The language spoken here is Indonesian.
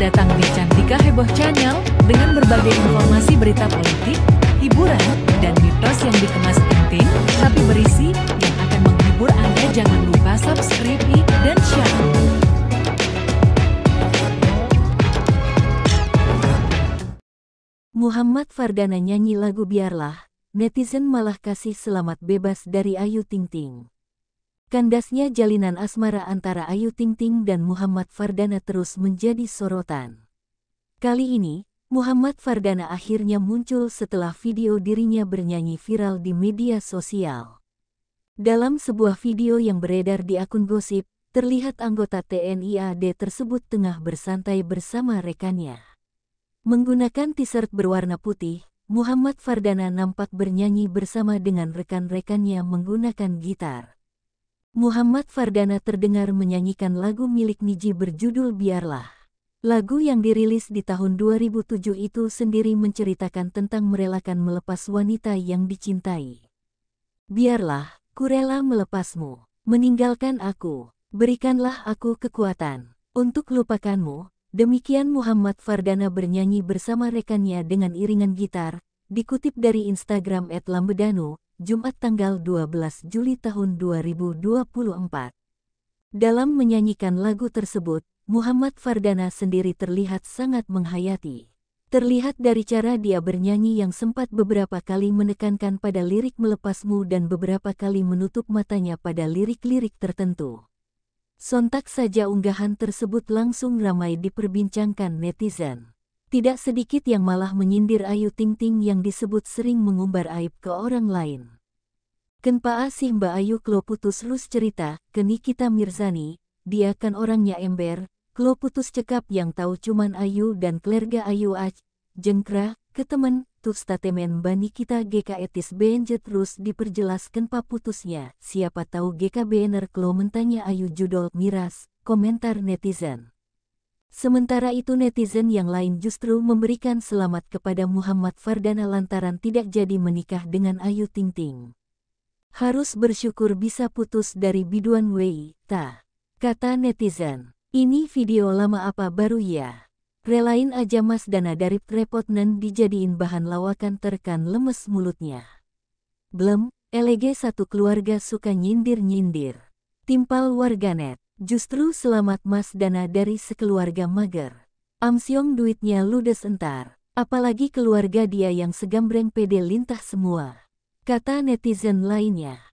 datang di Cantika Heboh Channel dengan berbagai informasi berita politik, hiburan, dan mitos yang dikemas penting tapi berisi yang akan menghibur Anda. Jangan lupa subscribe dan share. Muhammad Fardana nyanyi lagu Biarlah, netizen malah kasih selamat bebas dari Ayu Ting Ting. Kandasnya jalinan asmara antara Ayu Ting Ting dan Muhammad Fardana terus menjadi sorotan. Kali ini, Muhammad Fardana akhirnya muncul setelah video dirinya bernyanyi viral di media sosial. Dalam sebuah video yang beredar di akun gosip, terlihat anggota TNI AD tersebut tengah bersantai bersama rekannya. Menggunakan t-shirt berwarna putih, Muhammad Fardana nampak bernyanyi bersama dengan rekan-rekannya menggunakan gitar. Muhammad Fardana terdengar menyanyikan lagu milik Niji berjudul Biarlah. Lagu yang dirilis di tahun 2007 itu sendiri menceritakan tentang merelakan melepas wanita yang dicintai. Biarlah, kurela melepasmu, meninggalkan aku, berikanlah aku kekuatan, untuk lupakanmu, demikian Muhammad Fardana bernyanyi bersama rekannya dengan iringan gitar, dikutip dari Instagram @lambedanu, Jumat tanggal 12 Juli tahun 2024. Dalam menyanyikan lagu tersebut, Muhammad Fardana sendiri terlihat sangat menghayati. Terlihat dari cara dia bernyanyi yang sempat beberapa kali menekankan pada lirik melepasmu dan beberapa kali menutup matanya pada lirik-lirik tertentu. Sontak saja unggahan tersebut langsung ramai diperbincangkan netizen. Tidak sedikit yang malah menyindir Ayu Ting Ting yang disebut sering mengumbar aib ke orang lain. Kenpa asih Mbak Ayu Klo putus lus cerita ke Nikita Mirzani, dia kan orangnya ember, Klo putus cekap yang tahu cuman Ayu dan klerga Ayu Aj, jengkra, ke tuh statement Mbak Nikita GK etis benje terus diperjelas kenpa putusnya, siapa tahu GK bener Klo mentanya Ayu judul miras, komentar netizen. Sementara itu netizen yang lain justru memberikan selamat kepada Muhammad Fardana lantaran tidak jadi menikah dengan Ayu Ting Ting. Harus bersyukur bisa putus dari biduan Wei, ta. Kata netizen. Ini video lama apa baru ya? Relain aja Mas Dana dari Prepotnen dijadiin bahan lawakan terkan lemes mulutnya. Belum, LG satu keluarga suka nyindir-nyindir. Timpal warganet. Justru selamat Mas Dana dari sekeluarga mager. Amsyong duitnya ludes entar, apalagi keluarga dia yang segambreng pede lintah semua. Kata netizen lainnya.